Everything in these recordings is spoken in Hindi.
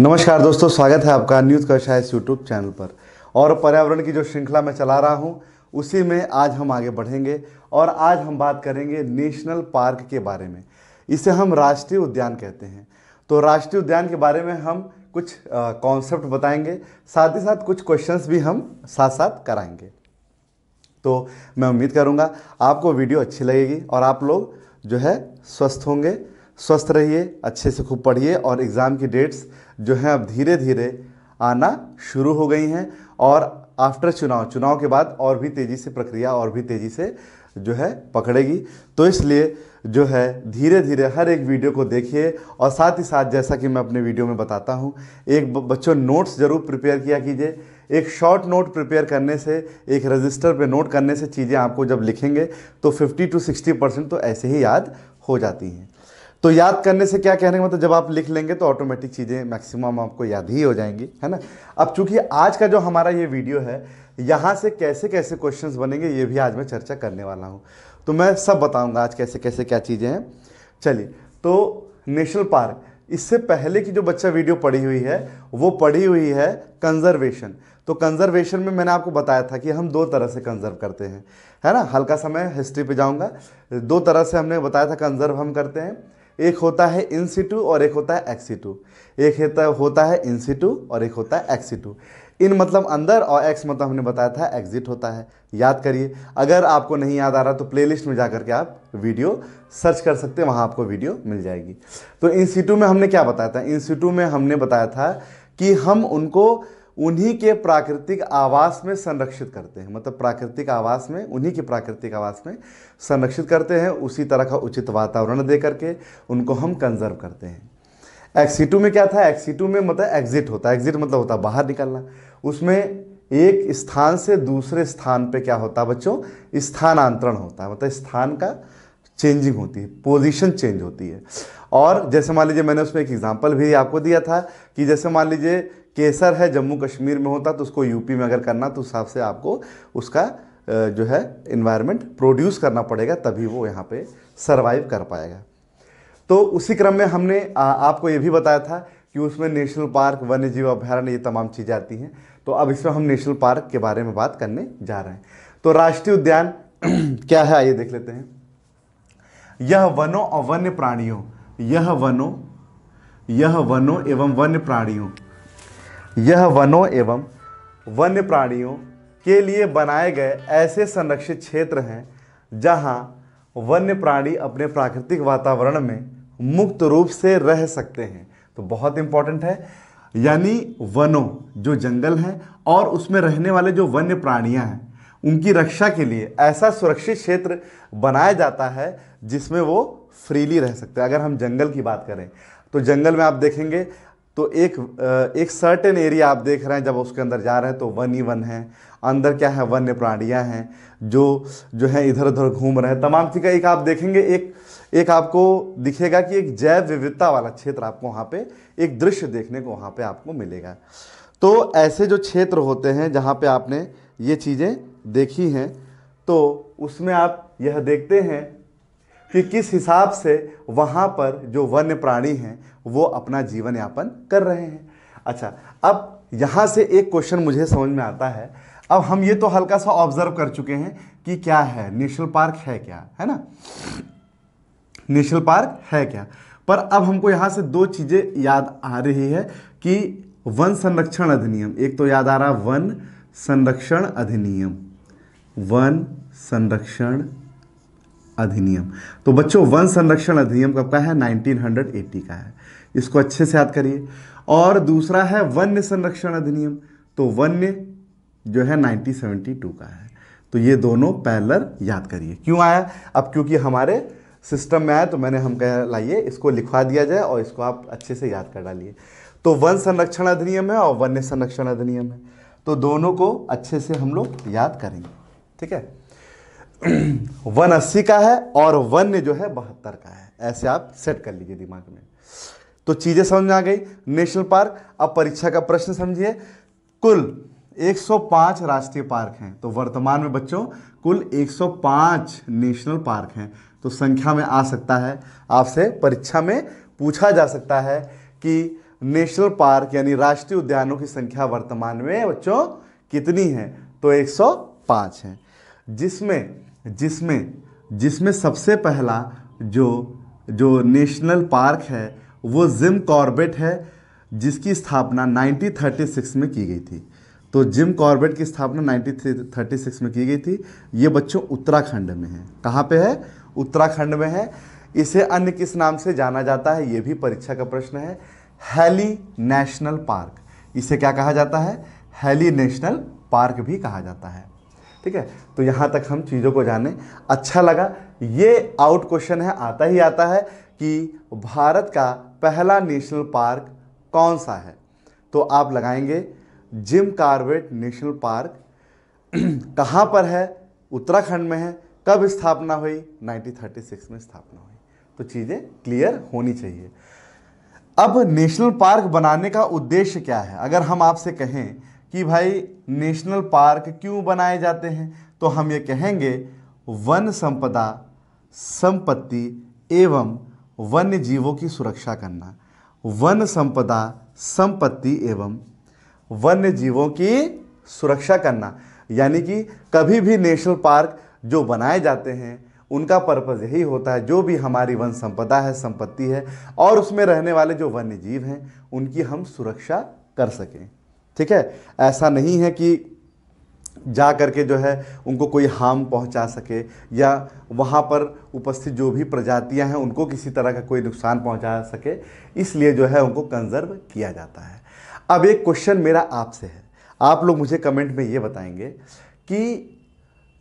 नमस्कार दोस्तों स्वागत है आपका न्यूज़ कक्षा इस यूट्यूब चैनल पर और पर्यावरण की जो श्रृंखला मैं चला रहा हूँ उसी में आज हम आगे बढ़ेंगे और आज हम बात करेंगे नेशनल पार्क के बारे में इसे हम राष्ट्रीय उद्यान कहते हैं तो राष्ट्रीय उद्यान के बारे में हम कुछ कॉन्सेप्ट बताएंगे साथ ही साथ कुछ क्वेश्चंस भी हम साथ साथ कराएंगे तो मैं उम्मीद करूँगा आपको वीडियो अच्छी लगेगी और आप लोग जो है स्वस्थ होंगे स्वस्थ रहिए अच्छे से खूब पढ़िए और एग्ज़ाम की डेट्स जो हैं अब धीरे धीरे आना शुरू हो गई हैं और आफ्टर चुनाव चुनाव के बाद और भी तेज़ी से प्रक्रिया और भी तेज़ी से जो है पकड़ेगी तो इसलिए जो है धीरे धीरे हर एक वीडियो को देखिए और साथ ही साथ जैसा कि मैं अपने वीडियो में बताता हूँ एक बच्चों नोट्स ज़रूर प्रिपेयर किया कीजिए एक शॉर्ट नोट प्रिपेयर करने से एक रजिस्टर पे नोट करने से चीज़ें आपको जब लिखेंगे तो 50 टू 60 परसेंट तो ऐसे ही याद हो जाती हैं तो याद करने से क्या कहने का मतलब जब आप लिख लेंगे तो ऑटोमेटिक चीज़ें मैक्सिमम आपको याद ही हो जाएंगी है ना अब चूंकि आज का जो हमारा ये वीडियो है यहाँ से कैसे कैसे क्वेश्चन बनेंगे ये भी आज मैं चर्चा करने वाला हूँ तो मैं सब बताऊँगा आज कैसे कैसे क्या चीज़ें हैं चलिए तो नेशनल पार्क इससे पहले की जो बच्चा वीडियो पढ़ी हुई है वो पढ़ी हुई है कंजर्वेशन तो कंजर्वेशन में मैंने आपको बताया था कि हम दो तरह से कंजर्व करते हैं है ना हल्का सा मैं हिस्ट्री पे जाऊंगा दो तरह से हमने बताया था कंजर्व हम करते हैं एक होता है इन सीटू और एक होता है एक्सी टू एक होता है इन सीटू और एक होता है एक्सी टू इन मतलब अंदर और एक्स मतलब हमने बताया था एग्जिट होता है याद करिए अगर आपको नहीं याद आ रहा तो प्लेलिस्ट में जा करके आप वीडियो सर्च कर सकते हैं वहाँ आपको वीडियो मिल जाएगी तो इन सीटू में हमने क्या बताया था इन सीटू में हमने बताया था कि हम उनको उन्हीं के प्राकृतिक आवास में संरक्षित करते हैं मतलब प्राकृतिक आवास में उन्हीं के प्राकृतिक आवास में संरक्षित करते हैं उसी तरह का उचित वातावरण दे करके उनको हम कंजर्व करते हैं एक्सीटू में क्या था एक्सीटू में मतलब एग्जिट होता है एग्जिट मतलब होता है बाहर निकलना उसमें एक स्थान से दूसरे स्थान पे क्या होता है बच्चों स्थानांतरण होता है मतलब स्थान का चेंजिंग होती है पोजीशन चेंज होती है और जैसे मान लीजिए मैंने उसमें एक एग्जांपल भी आपको दिया था कि जैसे मान लीजिए केसर है जम्मू कश्मीर में होता तो उसको यूपी में अगर करना तो उस हिसाब से आपको उसका जो है इन्वायरमेंट प्रोड्यूस करना पड़ेगा तभी वो यहाँ पे सरवाइव कर पाएगा तो उसी क्रम में हमने आ, आपको ये भी बताया था कि उसमें नेशनल पार्क वन्य जीव अभ्यारण्य ये तमाम चीज़ें आती हैं तो अब इसमें हम नेशनल पार्क के बारे में बात करने जा रहे हैं तो राष्ट्रीय उद्यान क्या है आइए देख लेते हैं यह वनों और वन्य प्राणियों यह वनों यह वनों एवं वन्य प्राणियों यह वनों एवं वन्य प्राणियों के लिए बनाए गए ऐसे संरक्षित क्षेत्र हैं जहां वन्य प्राणी अपने प्राकृतिक वातावरण में मुक्त रूप से रह सकते हैं तो बहुत इम्पॉर्टेंट है यानी वनों जो जंगल हैं और उसमें रहने वाले जो वन्य प्राणियां हैं उनकी रक्षा के लिए ऐसा सुरक्षित क्षेत्र बनाया जाता है जिसमें वो फ्रीली रह सकते हैं अगर हम जंगल की बात करें तो जंगल में आप देखेंगे तो एक एक सर्टेन एरिया आप देख रहे हैं जब उसके अंदर जा रहे हैं तो वन ही वन है अंदर क्या है वन्य प्राणियाँ हैं जो जो है इधर उधर घूम रहे हैं तमाम चीज़ का एक आप देखेंगे एक एक आपको दिखेगा कि एक जैव विविधता वाला क्षेत्र आपको वहाँ पे एक दृश्य देखने को वहाँ पे आपको मिलेगा तो ऐसे जो क्षेत्र होते हैं जहाँ पे आपने ये चीज़ें देखी हैं तो उसमें आप यह देखते हैं कि किस हिसाब से वहाँ पर जो वन्य प्राणी हैं वो अपना जीवन यापन कर रहे हैं अच्छा अब यहाँ से एक क्वेश्चन मुझे समझ में आता है अब हम ये तो हल्का सा ऑब्जर्व कर चुके हैं कि क्या है नेशनल पार्क है क्या है ना नेशनल पार्क है क्या पर अब हमको यहाँ से दो चीज़ें याद आ रही है कि वन संरक्षण अधिनियम एक तो याद आ रहा वन संरक्षण अधिनियम वन संरक्षण अधिनियम तो बच्चों वन संरक्षण अधिनियम कब का है 1980 का है इसको अच्छे से याद करिए और दूसरा है वन्य संरक्षण अधिनियम तो वन्य जो है 1972 का है तो ये दोनों पैलर याद करिए क्यों आया अब क्योंकि हमारे सिस्टम में आया तो मैंने हम कह लाइए इसको लिखवा दिया जाए और इसको आप अच्छे से याद कर डालिए तो वन संरक्षण अधिनियम है और वन्य संरक्षण अधिनियम है तो दोनों को अच्छे से हम लोग याद करेंगे ठीक है वन अस्सी का है और वन्य जो है बहत्तर का है ऐसे आप सेट कर लीजिए दिमाग में तो चीज़ें समझ में आ गई नेशनल पार्क अब परीक्षा का प्रश्न समझिए कुल 105 राष्ट्रीय पार्क हैं तो वर्तमान में बच्चों कुल 105 नेशनल पार्क हैं तो संख्या में आ सकता है आपसे परीक्षा में पूछा जा सकता है कि नेशनल पार्क यानी राष्ट्रीय उद्यानों की संख्या वर्तमान में बच्चों कितनी है तो 105 है जिसमें जिसमें जिसमें सबसे पहला जो जो नेशनल पार्क है वो जिम कॉर्बेट है जिसकी स्थापना 1936 में की गई थी तो जिम कॉर्बेट की स्थापना 1936 में की गई थी ये बच्चों उत्तराखंड में है कहाँ पे है उत्तराखंड में है इसे अन्य किस नाम से जाना जाता है ये भी परीक्षा का प्रश्न है हैली नेशनल पार्क इसे क्या कहा जाता है हैली नेशनल पार्क भी कहा जाता है ठीक है तो यहाँ तक हम चीज़ों को जाने अच्छा लगा ये आउट क्वेश्चन है आता ही आता है कि भारत का पहला नेशनल पार्क कौन सा है तो आप लगाएंगे जिम कार्बेट नेशनल पार्क कहाँ पर है उत्तराखंड में है कब स्थापना हुई 1936 में स्थापना हुई तो चीज़ें क्लियर होनी चाहिए अब नेशनल पार्क बनाने का उद्देश्य क्या है अगर हम आपसे कहें कि भाई नेशनल पार्क क्यों बनाए जाते हैं तो हम ये कहेंगे वन संपदा संपत्ति एवं वन्य जीवों की सुरक्षा करना वन संपदा संपत्ति एवं वन्य जीवों की सुरक्षा करना यानी कि कभी भी नेशनल पार्क जो बनाए जाते हैं उनका पर्पज़ यही होता है जो भी हमारी वन संपदा है संपत्ति है और उसमें रहने वाले जो वन्य जीव हैं उनकी हम सुरक्षा कर सकें ठीक है ऐसा नहीं है कि जा करके जो है उनको कोई हार्म पहुंचा सके या वहाँ पर उपस्थित जो भी प्रजातियाँ हैं उनको किसी तरह का कोई नुकसान पहुंचा सके इसलिए जो है उनको कंजर्व किया जाता है अब एक क्वेश्चन मेरा आपसे है आप लोग मुझे कमेंट में ये बताएंगे कि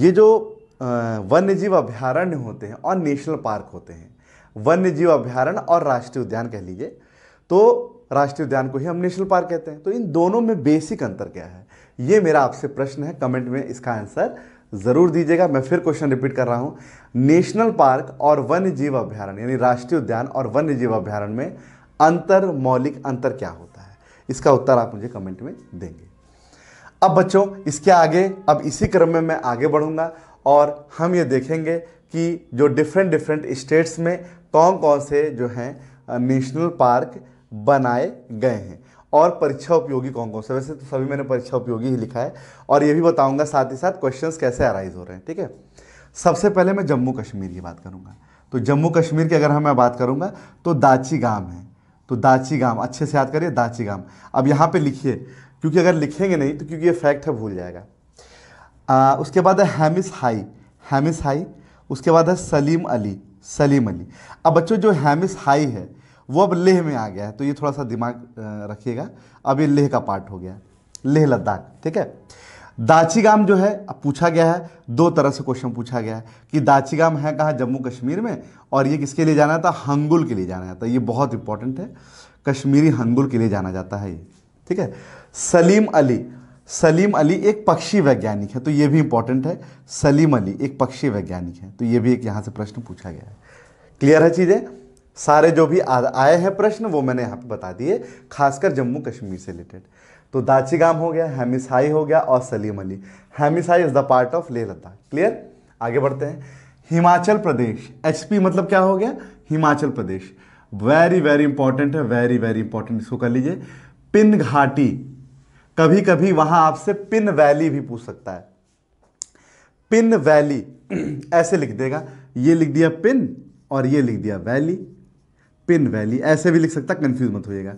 ये जो वन्य जीव अभ्यारण्य होते हैं और नेशनल पार्क होते हैं वन्य जीव अभ्यारण्य और राष्ट्रीय उद्यान कह लीजिए तो राष्ट्रीय उद्यान को ही हम नेशनल पार्क कहते हैं तो इन दोनों में बेसिक अंतर क्या है ये मेरा आपसे प्रश्न है कमेंट में इसका आंसर ज़रूर दीजिएगा मैं फिर क्वेश्चन रिपीट कर रहा हूँ नेशनल पार्क और वन्य जीव अभ्यारण्य यानी राष्ट्रीय उद्यान और वन्य जीव अभ्यारण्य में अंतर मौलिक अंतर क्या होता है इसका उत्तर आप मुझे कमेंट में देंगे अब बच्चों इसके आगे अब इसी क्रम में मैं आगे बढ़ूंगा और हम ये देखेंगे कि जो डिफरेंट डिफरेंट स्टेट्स में कौन कौन से जो हैं नेशनल पार्क बनाए गए हैं और परीक्षा उपयोगी कौन कौन से वैसे तो सभी मैंने परीक्षा उपयोगी ही लिखा है और ये भी बताऊंगा साथ ही साथ क्वेश्चंस कैसे अराइज हो रहे हैं ठीक है सबसे पहले मैं जम्मू कश्मीर की बात करूँगा तो जम्मू कश्मीर की अगर हमें बात करूँगा तो दाची गाम है तो दाची गाम अच्छे से याद करिए दाची गाम अब यहाँ पर लिखिए क्योंकि अगर लिखेंगे नहीं तो क्योंकि ये फैक्ट है भूल जाएगा आ, उसके बाद है हैमिस हाई हैमिस हाई उसके बाद है सलीम अली सलीम अली अब बच्चों जो हैमिस हाई है वो अब लेह में आ गया है तो ये थोड़ा सा दिमाग रखिएगा अब ये लेह का पार्ट हो गया लेह लद्दाख ठीक है दाचीगाम जो है अब पूछा गया है दो तरह से क्वेश्चन पूछा गया है कि दाचीगाम है कहाँ जम्मू कश्मीर में और ये किसके लिए जाना था हंगुल के लिए जाना जाता है ये बहुत इंपॉर्टेंट है कश्मीरी हंगुल के लिए जाना जाता है ये ठीक है सलीम अली सलीम अली एक पक्षी वैज्ञानिक है तो ये भी इंपॉर्टेंट है सलीम अली एक पक्षी वैज्ञानिक है तो ये भी एक यहाँ से प्रश्न पूछा गया है क्लियर है चीज़ें सारे जो भी आए हैं प्रश्न वो मैंने यहाँ पे बता दिए खासकर जम्मू कश्मीर से रिलेटेड तो दाचीगाम हो गया हेमिसाई हो गया और सलीम अली हेमिसाई is the part of Leh Ladakh clear आगे बढ़ते हैं हिमाचल प्रदेश एचपी मतलब क्या हो गया Himachal Pradesh very very important है वेरी वेरी इंपॉर्टेंट इसको कर लीजिए पिन घाटी कभी कभी वहां आपसे पिन वैली भी पूछ सकता है पिन वैली ऐसे लिख देगा ये लिख दिया पिन और ये लिख दिया वैली पिन वैली ऐसे भी लिख सकता कन्फ्यूज मत होइएगा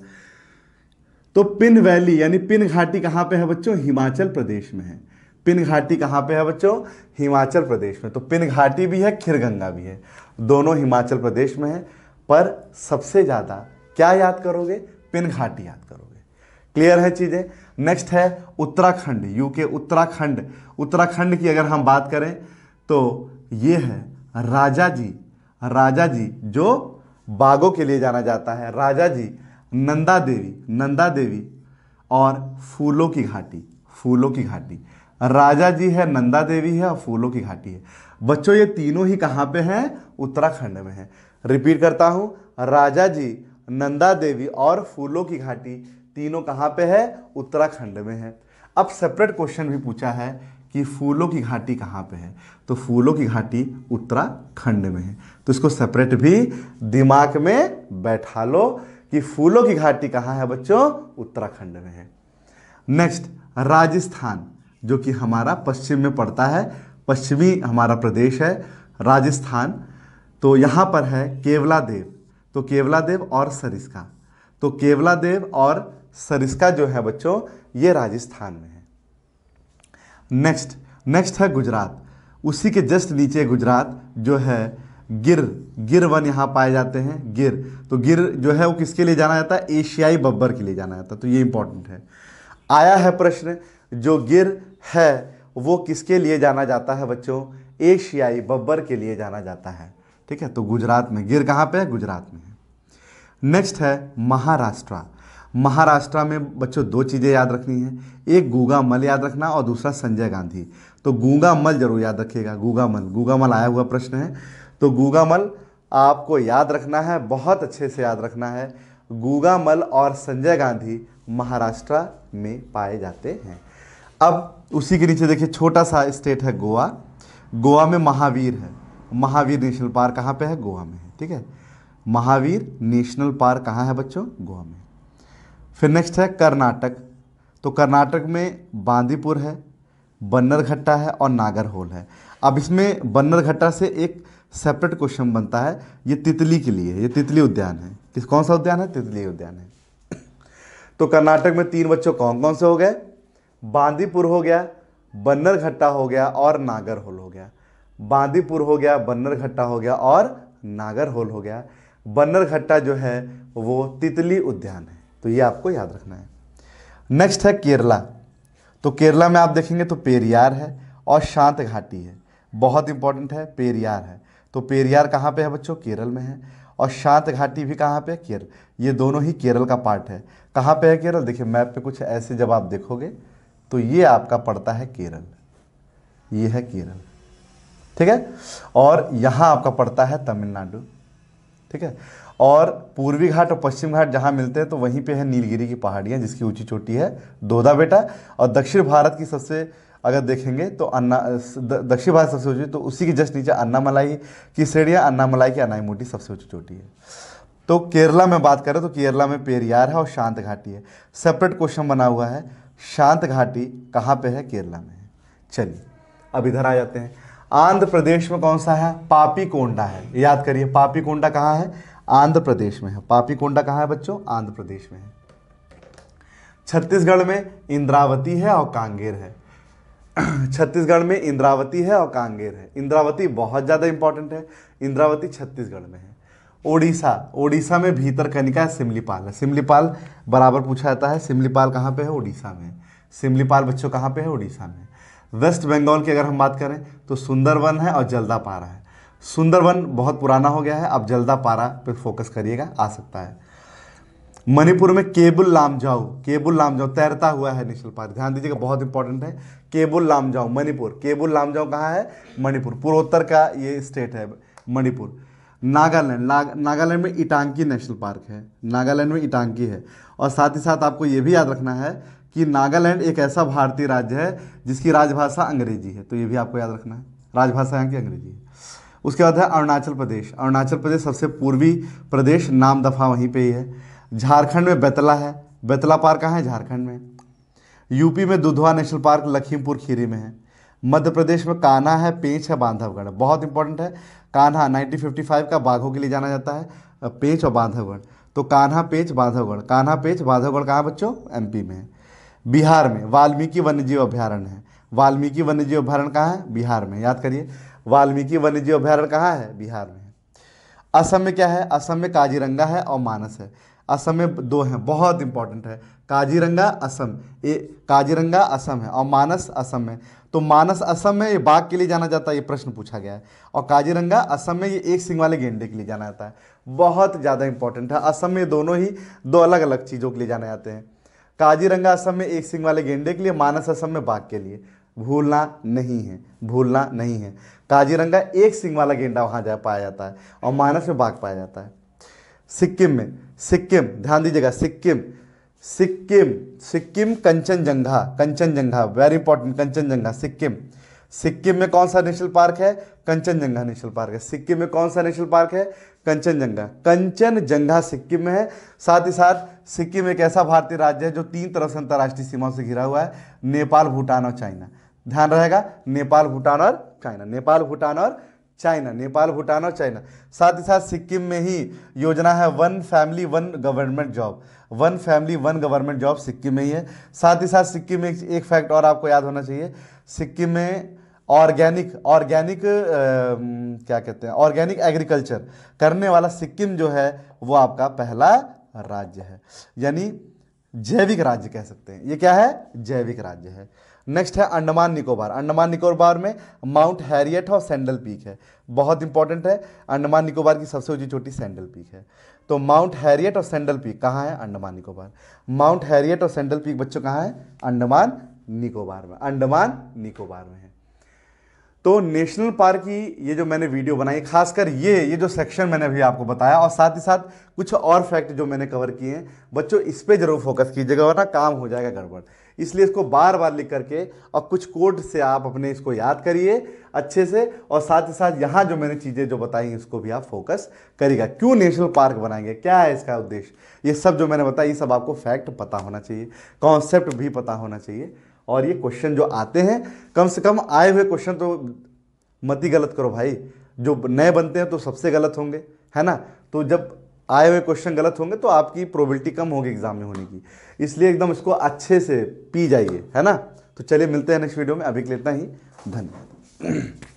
तो पिन वैली यानी पिन घाटी कहाँ पे है बच्चों हिमाचल प्रदेश में है पिन घाटी कहाँ पे है बच्चों हिमाचल प्रदेश में तो पिन घाटी भी है खिरगंगा भी है दोनों हिमाचल प्रदेश में है पर सबसे ज़्यादा क्या याद करोगे पिन घाटी याद करोगे क्लियर है चीज़ें नेक्स्ट है उत्तराखंड यूके उत्तराखंड उत्तराखंड की अगर हम बात करें तो ये है राजा जी राजा जी जो बागों के लिए जाना जाता है राजा जी नंदा देवी नंदा देवी और फूलों की घाटी फूलों की घाटी राजा जी है नंदा देवी है और फूलों की घाटी है बच्चों ये तीनों ही कहाँ पे हैं उत्तराखंड में है रिपीट करता हूँ राजा जी नंदा देवी और फूलों की घाटी तीनों कहाँ पे है उत्तराखंड में है अब सेपरेट क्वेश्चन भी पूछा है कि फूलों की घाटी कहाँ पे है तो फूलों की घाटी उत्तराखंड में है तो इसको सेपरेट भी दिमाग में बैठा लो कि फूलों की घाटी कहाँ है बच्चों उत्तराखंड में है नेक्स्ट राजस्थान जो कि हमारा पश्चिम में पड़ता है पश्चिमी हमारा प्रदेश है राजस्थान तो यहाँ पर है केवला देव तो केवला देव और सरिस्का तो केवला देव और सरिस्का जो है बच्चों ये राजस्थान में है नेक्स्ट नेक्स्ट है गुजरात उसी के जस्ट नीचे गुजरात जो है गिर गिर वन यहाँ पाए जाते हैं गिर तो गिर जो है वो किसके लिए जाना जाता है एशियाई बब्बर के लिए जाना जाता है तो ये इंपॉर्टेंट है आया है प्रश्न जो गिर है वो किसके लिए जाना जाता है बच्चों एशियाई बब्बर के लिए जाना जाता है ठीक है तो गुजरात में गिर कहाँ पे है गुजरात में है नेक्स्ट है महाराष्ट्र महाराष्ट्र में बच्चों दो चीज़ें याद रखनी है एक गूगा मल याद रखना और दूसरा संजय गांधी तो गूगा मल जरूर याद रखिएगा गूगा मल गूगा मल आया हुआ प्रश्न है तो गूगा मल आपको याद रखना है बहुत अच्छे से याद रखना है गूगा मल और संजय गांधी महाराष्ट्र में पाए जाते हैं अब उसी के नीचे देखिए छोटा सा स्टेट है गोवा गोवा में महावीर है महावीर नेशनल पार्क कहाँ पे है गोवा में है ठीक है महावीर नेशनल पार्क कहाँ है बच्चों गोवा में फिर नेक्स्ट है कर्नाटक तो कर्नाटक में बांदीपुर है बन्नरघट्टा है और नागरहोल है अब इसमें बन्नरघट्टा से एक सेपरेट क्वेश्चन बनता है ये तितली के लिए ये तितली उद्यान है किस कौन सा उद्यान है तितली उद्यान है तो कर्नाटक में तीन बच्चों कौन कौन से हो गए बांदीपुर हो गया बन्नरघट्टा हो गया और नागरहोल हो गया बांदीपुर हो गया बन्नरघट्टा हो गया और नागरहोल हो गया बन्नरघट्टा जो है वो तितली उद्यान है तो ये आपको याद रखना है नेक्स्ट है केरला तो केरला में आप देखेंगे तो पेरियार है और शांत घाटी है बहुत इंपॉर्टेंट है पेरियार है तो पेरियार कहाँ पे है बच्चों केरल में है और शांत घाटी भी कहाँ पे है केरल ये दोनों ही केरल का पार्ट है कहाँ पे है केरल देखिए मैप पे कुछ ऐसे जब आप देखोगे तो ये आपका पड़ता है केरल ये है केरल ठीक है और यहाँ आपका पड़ता है तमिलनाडु ठीक है और पूर्वी घाट और पश्चिम घाट जहाँ मिलते हैं तो वहीं पे है नीलगिरी की पहाड़ियाँ जिसकी ऊंची चोटी है दोधा बेटा और दक्षिण भारत की सबसे अगर देखेंगे तो अन्ना दक्षिण भारत सबसे ऊँची तो उसी के जस्ट नीचे अन्नामलाई की श्रेणियाँ अन्नामलाई की मोटी सबसे ऊँची चोटी है तो केरला में बात करें तो केरला में पेरियार है और शांत घाटी है सेपरेट क्वेश्चन बना हुआ है शांत घाटी कहाँ पर है केरला में है चलिए अब इधर आ जाते हैं आंध्र प्रदेश में कौन सा है पापी कोंडा है याद करिए पापी कोंडा कहाँ है आंध्र प्रदेश में है पापी कोंडा कहाँ है बच्चों आंध्र प्रदेश में है छत्तीसगढ़ में इंद्रावती है और कांगेर है छत्तीसगढ़ में इंद्रावती है और कांगेर है इंद्रावती बहुत ज़्यादा इंपॉर्टेंट है इंद्रावती छत्तीसगढ़ में है ओडिशा ओडिशा में भीतर कनिका है सिमलीपाल है सिमलीपाल बराबर पूछा जाता है सिमलीपाल कहाँ पे है ओडिशा में सिमलीपाल बच्चों कहाँ पे है ओडिशा में वेस्ट बंगाल की अगर हम बात करें तो सुंदरवन है और जल्दापारा है सुंदरवन बहुत पुराना हो गया है आप जल्दा पारा पे फोकस करिएगा आ सकता है मणिपुर में केबुल लाम जाओ केबुल लाम जाओ तैरता हुआ है नेशनल पार्क ध्यान दीजिएगा बहुत इंपॉर्टेंट है केबुल लाम जाओ मणिपुर केबुल जाओ कहाँ है मणिपुर पूर्वोत्तर का ये स्टेट है मणिपुर नागालैंड ना नागालैंड में इटांकी नेशनल पार्क है नागालैंड में इटांकी है और साथ ही साथ आपको ये भी याद रखना है कि नागालैंड एक ऐसा भारतीय राज्य है जिसकी राजभाषा अंग्रेजी है तो ये भी आपको याद रखना है राजभाषा यहाँ की अंग्रेजी है उसके बाद है अरुणाचल प्रदेश अरुणाचल प्रदेश सबसे पूर्वी प्रदेश नाम दफ़ा वहीं पे ही है झारखंड में बेतला है बेतला पार्क कहाँ है झारखंड में यूपी में दुधवा नेशनल पार्क लखीमपुर खीरी में है मध्य प्रदेश में कान्हा है पेंच है बांधवगढ़ बहुत इंपॉर्टेंट है कान्हा 1955 का बाघों के लिए जाना जाता है पेंच और बांधवगढ़ तो कान्हा पेंच बांधवगढ़ कान्हा पेंच बांधवगढ़ कहाँ बच्चों एम में है बिहार में वाल्मीकि वन्यजीव अभ्यारण्य है वाल्मीकि वन्यजीव अभ्यारण्य कहाँ है बिहार में याद करिए वाल्मीकि वन्यजीव अभ्यारण्य कहाँ है बिहार में असम में क्या है असम में काजीरंगा है और मानस है असम में दो हैं बहुत इंपॉर्टेंट है काजीरंगा असम ये काजीरंगा असम है और मानस असम है तो मानस असम में ये बाघ के लिए जाना जाता है ये प्रश्न पूछा गया है और काजीरंगा असम में ये एक सिंह वाले गेंडे के लिए जाना जाता है बहुत ज़्यादा इंपॉर्टेंट है असम में दोनों ही दो अलग अलग चीज़ों के लिए जाने जाते हैं काजीरंगा असम में एक सिंह वाले गेंडे के लिए मानस असम में बाघ के लिए भूलना नहीं है भूलना नहीं है काजीरंगा एक सिंग वाला गेंडा वहाँ जा पाया जाता है और मानस में बाघ पाया जाता है सिक्किम में सिक्किम ध्यान दीजिएगा सिक्किम सिक्किम सिक्किम कंचनजंघा कंचनजंघा वेरी इंपॉर्टेंट कंचनजंघा सिक्किम सिक्किम में कौन सा नेशनल पार्क है कंचनजंघा नेशनल पार्क है सिक्किम में कौन सा नेशनल पार्क है कंचनजंघा कंचनजंघा सिक्किम में है साथ ही साथ सिक्किम एक ऐसा भारतीय राज्य है जो तीन तरफ से अंतर्राष्ट्रीय सीमाओं से घिरा हुआ है नेपाल भूटान और चाइना ध्यान रहेगा नेपाल भूटान और चाइना नेपाल भूटान और चाइना नेपाल भूटान और चाइना साथ ही साथ सिक्किम में ही योजना है one family one government job one family one government job Sikkim में ही है साथ ही साथ सिक्किम में एक, एक फैक्ट और आपको याद होना चाहिए सिक्किम में ऑर्गेनिक ऑर्गेनिक क्या कहते हैं ऑर्गेनिक एग्रीकल्चर करने वाला सिक्किम जो है वो आपका पहला राज्य है यानी जैविक राज्य कह सकते हैं ये क्या है जैविक राज्य है नेक्स्ट है अंडमान निकोबार अंडमान निकोबार में माउंट हैरियट और सैंडल पीक है बहुत इंपॉर्टेंट है अंडमान निकोबार की सबसे ऊंची चोटी सैंडल पीक है तो माउंट हैरियट और सैंडल पीक कहाँ है अंडमान निकोबार माउंट हैरियट और सैंडल पीक बच्चों कहाँ है अंडमान निकोबार में अंडमान निकोबार में है तो नेशनल पार्क की ये जो मैंने वीडियो बनाई खासकर ये ये जो सेक्शन मैंने अभी आपको बताया और साथ ही साथ कुछ और फैक्ट जो मैंने कवर किए हैं बच्चों इस पर जरूर फोकस कीजिएगा वरना काम हो जाएगा गड़बड़ इसलिए इसको बार बार लिख करके और कुछ कोड से आप अपने इसको याद करिए अच्छे से और साथ ही साथ यहाँ जो मैंने चीज़ें जो बताई इसको भी आप फोकस करिएगा क्यों नेशनल पार्क बनाएंगे क्या है इसका उद्देश्य ये सब जो मैंने बताया ये सब आपको फैक्ट पता होना चाहिए कॉन्सेप्ट भी पता होना चाहिए और ये क्वेश्चन जो आते हैं कम से कम आए हुए क्वेश्चन तो मत ही गलत करो भाई जो नए बनते हैं तो सबसे गलत होंगे है ना तो जब आए हुए क्वेश्चन गलत होंगे तो आपकी प्रोबेबिलिटी कम होगी एग्जाम में होने की इसलिए एकदम इसको अच्छे से पी जाइए है ना तो चलिए मिलते हैं नेक्स्ट वीडियो में अभी के लिए इतना ही धन्यवाद